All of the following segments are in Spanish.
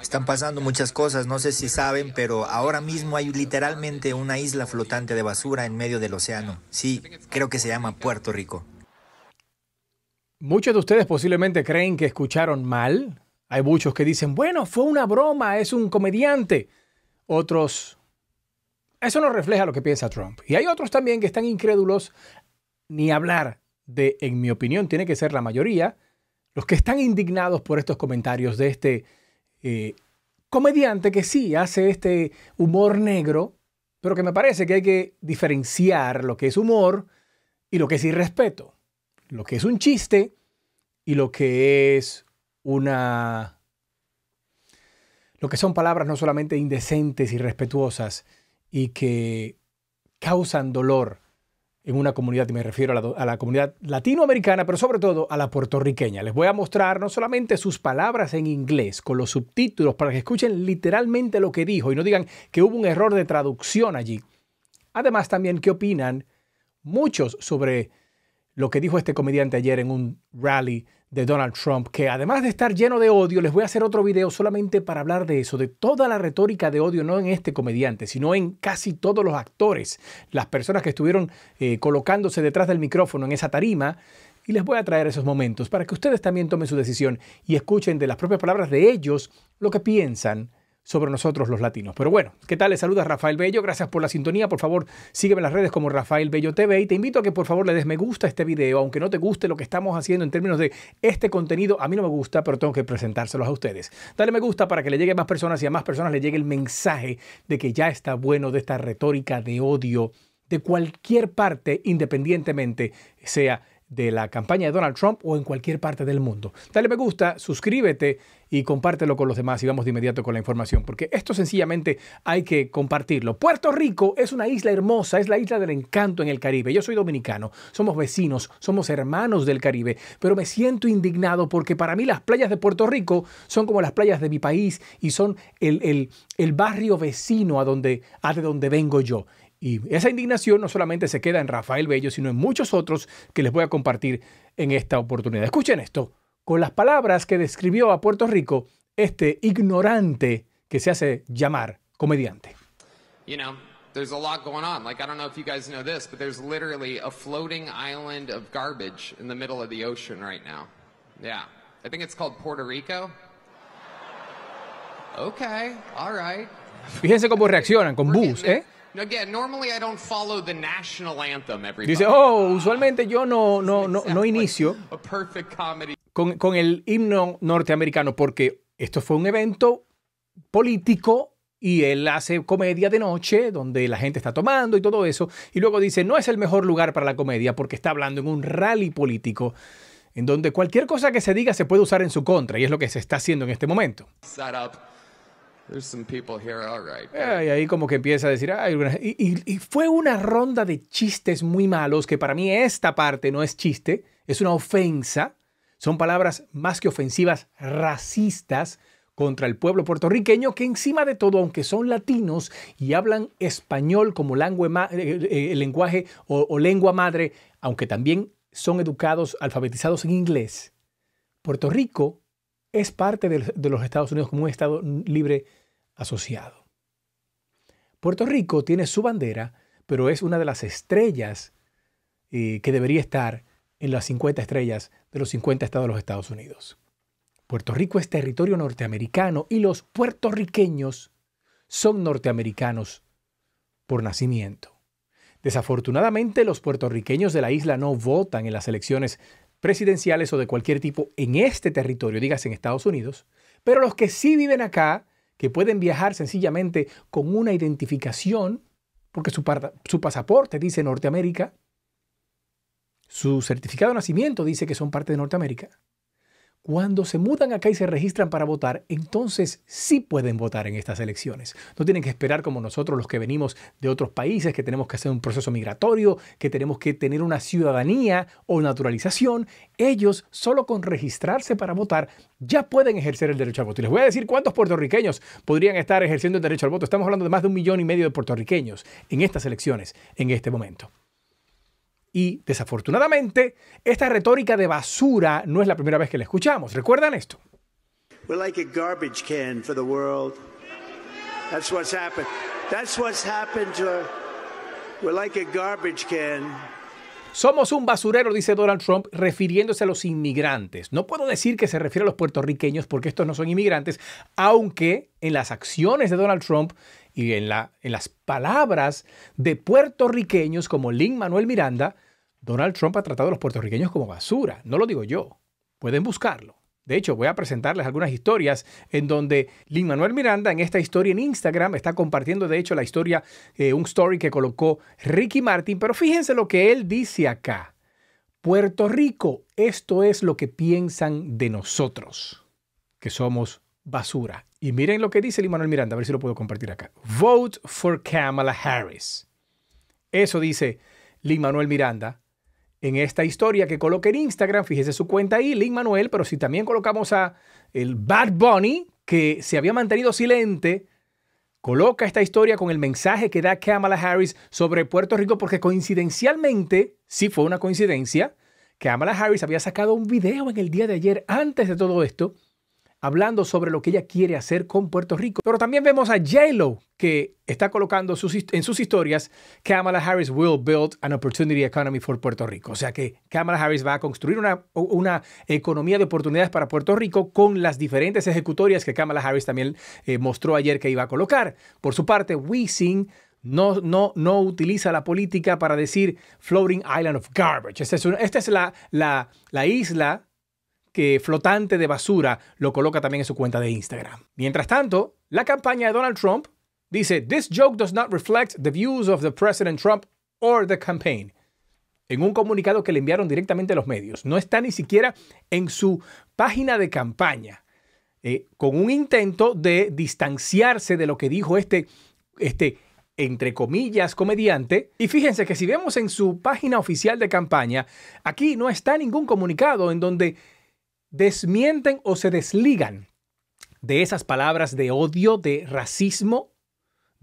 Están pasando muchas cosas, no sé si saben, pero ahora mismo hay literalmente una isla flotante de basura en medio del océano. Sí, creo que se llama Puerto Rico. Muchos de ustedes posiblemente creen que escucharon mal. Hay muchos que dicen, bueno, fue una broma, es un comediante. Otros, eso no refleja lo que piensa Trump. Y hay otros también que están incrédulos, ni hablar de, en mi opinión, tiene que ser la mayoría, los que están indignados por estos comentarios de este eh, comediante que sí hace este humor negro, pero que me parece que hay que diferenciar lo que es humor y lo que es irrespeto, lo que es un chiste y lo que es una... lo que son palabras no solamente indecentes, y irrespetuosas y que causan dolor en una comunidad, y me refiero a la, comunidad latinoamericana, pero sobre todo a la puertorriqueña. Les voy a mostrar no solamente sus palabras en inglés, con los subtítulos, para que escuchen literalmente lo que dijo y no digan que hubo un error de traducción allí. Además, también qué opinan muchos sobre lo que dijo este comediante ayer en un rally de Donald Trump, que además de estar lleno de odio, les voy a hacer otro video solamente para hablar de eso, de toda la retórica de odio, no en este comediante, sino en casi todos los actores, las personas que estuvieron eh, colocándose detrás del micrófono en esa tarima. Y les voy a traer esos momentos para que ustedes también tomen su decisión y escuchen de las propias palabras de ellos lo que piensan sobre nosotros los latinos. Pero bueno, ¿qué tal? Les saluda Rafael Bello, gracias por la sintonía, por favor sígueme en las redes como Rafael Bello TV y te invito a que por favor le des me gusta a este video, aunque no te guste lo que estamos haciendo en términos de este contenido, a mí no me gusta, pero tengo que presentárselos a ustedes. Dale me gusta para que le llegue a más personas y a más personas le llegue el mensaje de que ya está bueno de esta retórica de odio de cualquier parte, independientemente sea de la campaña de Donald Trump o en cualquier parte del mundo. Dale me gusta, suscríbete y compártelo con los demás y vamos de inmediato con la información, porque esto sencillamente hay que compartirlo. Puerto Rico es una isla hermosa, es la isla del encanto en el Caribe. Yo soy dominicano, somos vecinos, somos hermanos del Caribe, pero me siento indignado porque para mí las playas de Puerto Rico son como las playas de mi país y son el, barrio vecino a donde, a donde vengo yo. Y esa indignación no solamente se queda en Rafael Bello, sino en muchos otros que les voy a compartir en esta oportunidad. Escuchen esto, con las palabras que describió a Puerto Rico este ignorante que se hace llamar comediante. You know, there's a lot going on. Like I don't know if you guys know this, but there's literally a floating island of garbage in the middle of the ocean right now. Yeah. I think it's called Puerto Rico. Okay, all right. Fíjense cómo reaccionan con bus, ¿eh? Dice, oh, usualmente yo no, no, no, no inicio con, con el himno norteamericano porque esto fue un evento político y él hace comedia de noche donde la gente está tomando y todo eso. Y luego dice, no es el mejor lugar para la comedia porque está hablando en un rally político en donde cualquier cosa que se diga se puede usar en su contra y es lo que se está haciendo en este momento. There's some people here, eh, y ahí como que empieza a decir, Ay, y, fue una ronda de chistes muy malos, que para mí esta parte no es chiste, es una ofensa. Son palabras más que ofensivas, racistas contra el pueblo puertorriqueño, que encima de todo, aunque son latinos y hablan español como lengua, eh, eh, lenguaje o lengua madre, aunque también son educados, alfabetizados en inglés, Puerto Rico es parte de los Estados Unidos como un Estado libre asociado. Puerto Rico tiene su bandera, pero es una de las estrellas eh, que debería estar en las 50 estrellas de los 50 estados de los Estados Unidos. Puerto Rico es territorio norteamericano y los puertorriqueños son norteamericanos por nacimiento. Desafortunadamente los puertorriqueños de la isla no votan en las elecciones presidenciales o de cualquier tipo en este territorio, digas en Estados Unidos, pero los que sí viven acá, que pueden viajar sencillamente con una identificación, porque su, su pasaporte dice Norteamérica, su certificado de nacimiento dice que son parte de Norteamérica, cuando se mudan acá y se registran para votar, entonces sí pueden votar en estas elecciones. No tienen que esperar como nosotros los que venimos de otros países, que tenemos que hacer un proceso migratorio, que tenemos que tener una ciudadanía o naturalización. Ellos solo con registrarse para votar ya pueden ejercer el derecho al voto. Y les voy a decir cuántos puertorriqueños podrían estar ejerciendo el derecho al voto. Estamos hablando de más de un millón y medio de puertorriqueños en estas elecciones en este momento. Y desafortunadamente, esta retórica de basura no es la primera vez que la escuchamos. ¿Recuerdan esto? Somos un basurero, dice Donald Trump, refiriéndose a los inmigrantes. No puedo decir que se refiere a los puertorriqueños porque estos no son inmigrantes, aunque en las acciones de Donald Trump y en, la, en las palabras de puertorriqueños como Lin Manuel Miranda, Donald Trump ha tratado a los puertorriqueños como basura, no lo digo yo, pueden buscarlo. De hecho, voy a presentarles algunas historias en donde Lin Manuel Miranda en esta historia en Instagram está compartiendo, de hecho, la historia, eh, un story que colocó Ricky Martin, pero fíjense lo que él dice acá. Puerto Rico, esto es lo que piensan de nosotros, que somos basura. Y miren lo que dice Lin Manuel Miranda, a ver si lo puedo compartir acá. Vote for Kamala Harris. Eso dice Lin Manuel Miranda en esta historia que coloque en Instagram. Fíjese su cuenta ahí, Link Manuel, pero si también colocamos a el Bad Bunny, que se había mantenido silente, coloca esta historia con el mensaje que da Kamala Harris sobre Puerto Rico, porque coincidencialmente, sí fue una coincidencia, Kamala Harris había sacado un video en el día de ayer antes de todo esto, hablando sobre lo que ella quiere hacer con Puerto Rico. Pero también vemos a j que está colocando sus, en sus historias, Kamala Harris will build an opportunity economy for Puerto Rico. O sea que Kamala Harris va a construir una, una economía de oportunidades para Puerto Rico con las diferentes ejecutorias que Kamala Harris también eh, mostró ayer que iba a colocar. Por su parte, we no, no, no utiliza la política para decir Floating Island of Garbage. Esta es, la, la, la isla que flotante de basura lo coloca también en su cuenta de Instagram. Mientras tanto, la campaña de Donald Trump dice, This joke does not reflect the views of the President Trump or the campaign. En un comunicado que le enviaron directamente a los medios. No está ni siquiera en su página de campaña. Eh, con un intento de distanciarse de lo que dijo este, este entre comillas, comediante. Y fíjense que si vemos en su página oficial de campaña, aquí no está ningún comunicado en donde desmienten o se desligan de esas palabras de odio, de racismo,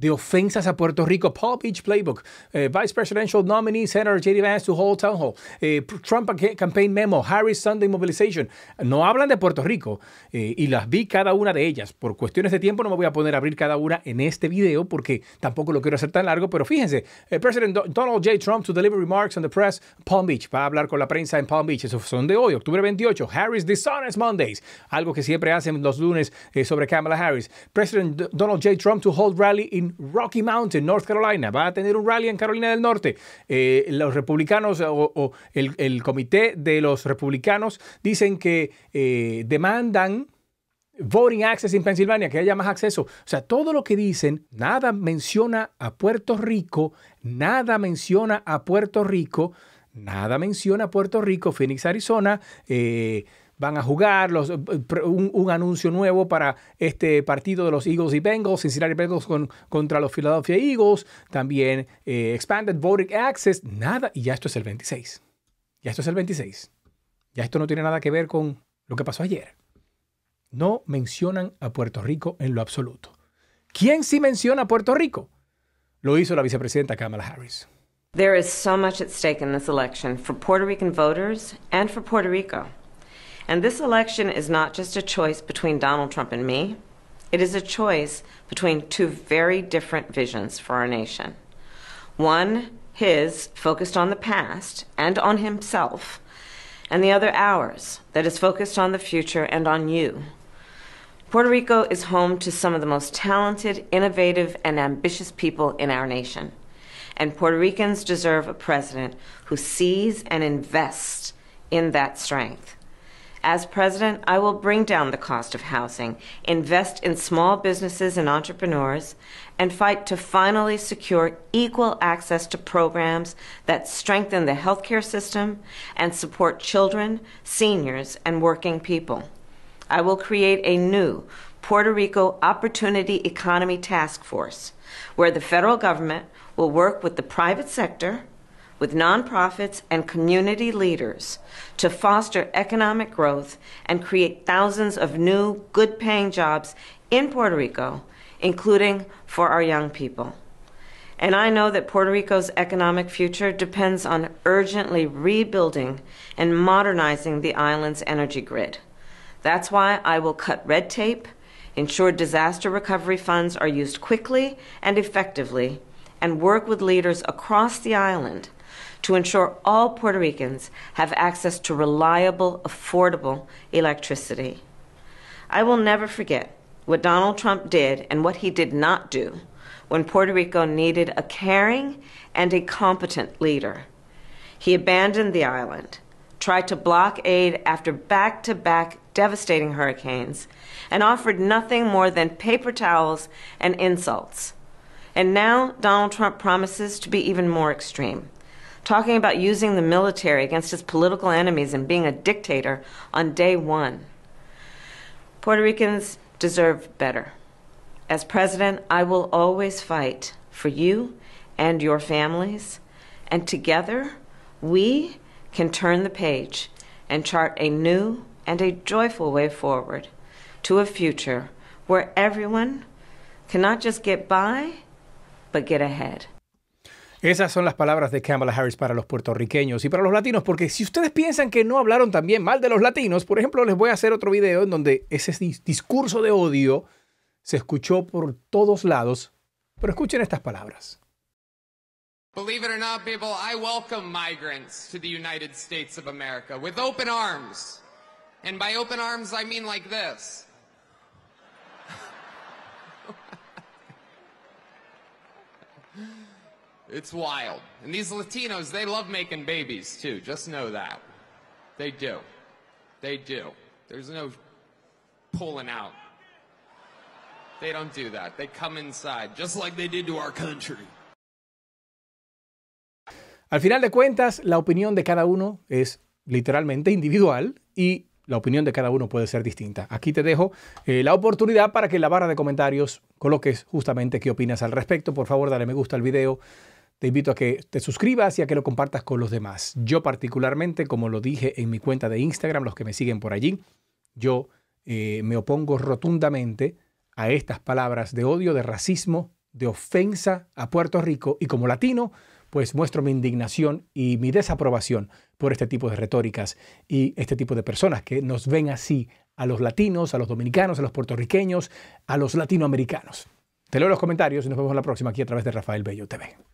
de ofensas a Puerto Rico, Paul Beach Playbook, eh, Vice Presidential Nominee Senator J.D. Vance to Hold Town Hall, eh, Trump Campaign Memo, Harris Sunday Mobilization. No hablan de Puerto Rico eh, y las vi cada una de ellas. Por cuestiones de tiempo no me voy a poner a abrir cada una en este video porque tampoco lo quiero hacer tan largo, pero fíjense, President Donald J. Trump to deliver remarks on the press, Palm Beach, va a hablar con la prensa en Palm Beach, eso son de hoy, octubre 28, Harris Dishonest Mondays, algo que siempre hacen los lunes sobre Kamala Harris. President Donald J. Trump to hold rally in Rocky Mountain, North Carolina, va a tener un rally en Carolina del Norte. Eh, los republicanos eh, o, el, comité de los republicanos dicen que eh, demandan voting access en Pensilvania, que haya más acceso. O sea, todo lo que dicen, nada menciona a Puerto Rico, nada menciona a Puerto Rico, nada menciona a Puerto Rico, Phoenix, Arizona, eh, van a jugar, eh, un, anuncio nuevo para este partido de los Eagles y Bengals, Cincinnati Bengals con, contra los Philadelphia Eagles, también eh, Expanded Voting Access, nada, y ya esto es el 26. Ya esto es el 26. Ya esto no tiene nada que ver con lo que pasó ayer. No mencionan a Puerto Rico en lo absoluto. ¿Quién sí menciona a Puerto Rico? Lo hizo la vicepresidenta Kamala Harris. There is so much at stake in this election for Puerto Rican voters and for Puerto Rico. And this election is not just a choice between Donald Trump and me, it is a choice between two very different visions for our nation. One, his, focused on the past and on himself, and the other, ours, that is focused on the future and on you. Puerto Rico is home to some of the most talented, innovative, and ambitious people in our nation. And Puerto Ricans deserve a president who sees and invests in that strength. As president, I will bring down the cost of housing, invest in small businesses and entrepreneurs, and fight to finally secure equal access to programs that strengthen the healthcare system and support children, seniors, and working people. I will create a new Puerto Rico Opportunity Economy Task Force, where the federal government will work with the private sector with nonprofits and community leaders to foster economic growth and create thousands of new, good paying jobs in Puerto Rico, including for our young people. And I know that Puerto Rico's economic future depends on urgently rebuilding and modernizing the island's energy grid. That's why I will cut red tape, ensure disaster recovery funds are used quickly and effectively, and work with leaders across the island to ensure all Puerto Ricans have access to reliable, affordable electricity. I will never forget what Donald Trump did and what he did not do when Puerto Rico needed a caring and a competent leader. He abandoned the island, tried to block aid after back to back devastating hurricanes, and offered nothing more than paper towels and insults. And now Donald Trump promises to be even more extreme talking about using the military against his political enemies and being a dictator on day one. Puerto Ricans deserve better. As president, I will always fight for you and your families, and together we can turn the page and chart a new and a joyful way forward to a future where everyone can not just get by, but get ahead. Esas son las palabras de Kamala Harris para los puertorriqueños y para los latinos, porque si ustedes piensan que no hablaron también mal de los latinos, por ejemplo, les voy a hacer otro video en donde ese discurso de odio se escuchó por todos lados, pero escuchen estas palabras. Believe it or not, people, I welcome migrants to the United States of America with open arms. And by open arms, I mean like this. It's wild. And these Latinos, they love making babies too. Just know that. They do. They do. There's no pulling out. They don't do that. They come inside, just like they did to our country. Al final de cuentas, la opinión de cada uno es literalmente individual y la opinión de cada uno puede ser distinta. Aquí te dejo eh, la oportunidad para que en la barra de comentarios coloques justamente qué opinas al respecto. Por favor, dale me gusta al video, te invito a que te suscribas y a que lo compartas con los demás. Yo particularmente, como lo dije en mi cuenta de Instagram, los que me siguen por allí, yo eh, me opongo rotundamente a estas palabras de odio, de racismo, de ofensa a Puerto Rico y como latino, pues muestro mi indignación y mi desaprobación por este tipo de retóricas y este tipo de personas que nos ven así a los latinos, a los dominicanos, a los puertorriqueños, a los latinoamericanos. Te leo los comentarios y nos vemos la próxima aquí a través de Rafael Bello TV.